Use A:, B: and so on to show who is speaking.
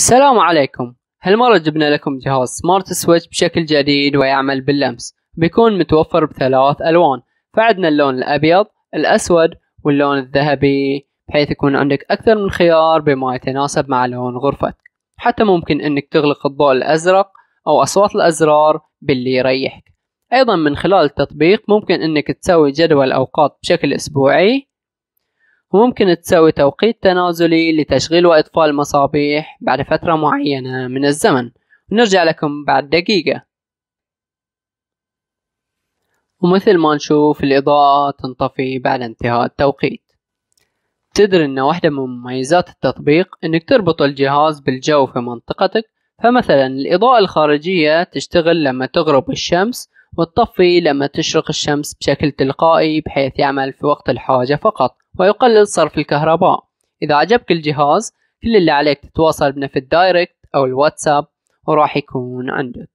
A: السلام عليكم هالمرة جبنا لكم جهاز سمارت سويتش بشكل جديد ويعمل باللمس بيكون متوفر بثلاث ألوان فعدنا اللون الأبيض الأسود واللون الذهبي بحيث يكون عندك أكثر من خيار بما يتناسب مع لون غرفتك حتى ممكن أنك تغلق الضوء الأزرق أو أصوات الأزرار باللي يريحك أيضا من خلال التطبيق ممكن أنك تسوي جدول أوقات بشكل أسبوعي وممكن تسوي توقيت تنازلي لتشغيل وإطفاء المصابيح بعد فترة معينة من الزمن ونرجع لكم بعد دقيقة ومثل ما نشوف الإضاءة تنطفي بعد انتهاء التوقيت تدري أن واحدة من مميزات التطبيق أنك تربط الجهاز بالجو في منطقتك فمثلا الإضاءة الخارجية تشتغل لما تغرب الشمس وتطفي لما تشرق الشمس بشكل تلقائي بحيث يعمل في وقت الحاجة فقط ويقلل صرف الكهرباء إذا عجبك الجهاز كل اللي عليك تتواصل بنا في الدايركت أو الواتساب وراح يكون عندك